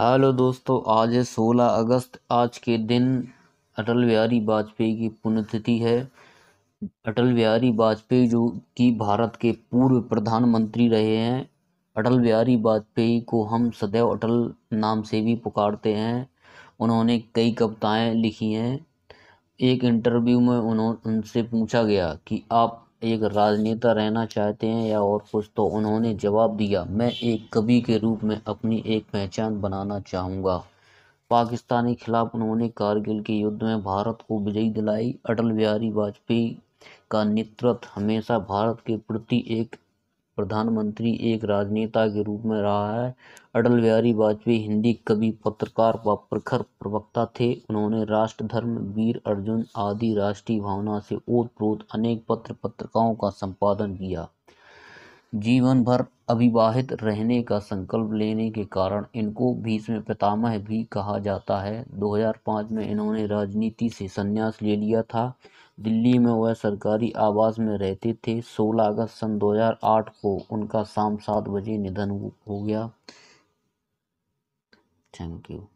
hello दोस्तों आज है सोलह अगस्त आज के दिन अटल बिहारी वाजपेयी की पुण्यतिथि है अटल बिहारी वाजपेयी जो कि भारत के पूर्व प्रधानमंत्री रहे हैं अटल बिहारी वाजपेयी को हम सदैव अटल नाम से भी पुकारते हैं उन्होंने कई कविताएं लिखी हैं एक इंटरव्यू में उन्होंने उनसे पूछा गया कि आप एक राजनेता रहना चाहते हैं या और कुछ तो उन्होंने जवाब दिया मैं एक कवि के रूप में अपनी एक पहचान बनाना चाहूँगा पाकिस्तानी खिलाफ उन्होंने कारगिल के युद्ध में भारत को विजयी दिलाई अटल बिहारी वाजपेयी का नेतृत्व हमेशा भारत के प्रति एक प्रधानमंत्री एक राजनेता के रूप में रहा है अटल बिहारी वाजपेयी हिंदी कवि पत्रकार व प्रखर प्रवक्ता थे उन्होंने राष्ट्र धर्म वीर अर्जुन आदि राष्ट्रीय भावना से प्रोत अनेक पत्र पत्रिकाओं का संपादन किया जीवन भर अविवाहित रहने का संकल्प लेने के कारण इनको भीष्म पितामह भी कहा जाता है 2005 में इन्होंने राजनीति से संन्यास ले लिया था दिल्ली में वह सरकारी आवास में रहते थे 16 अगस्त सन 2008 को उनका शाम सात बजे निधन हो गया थैंक यू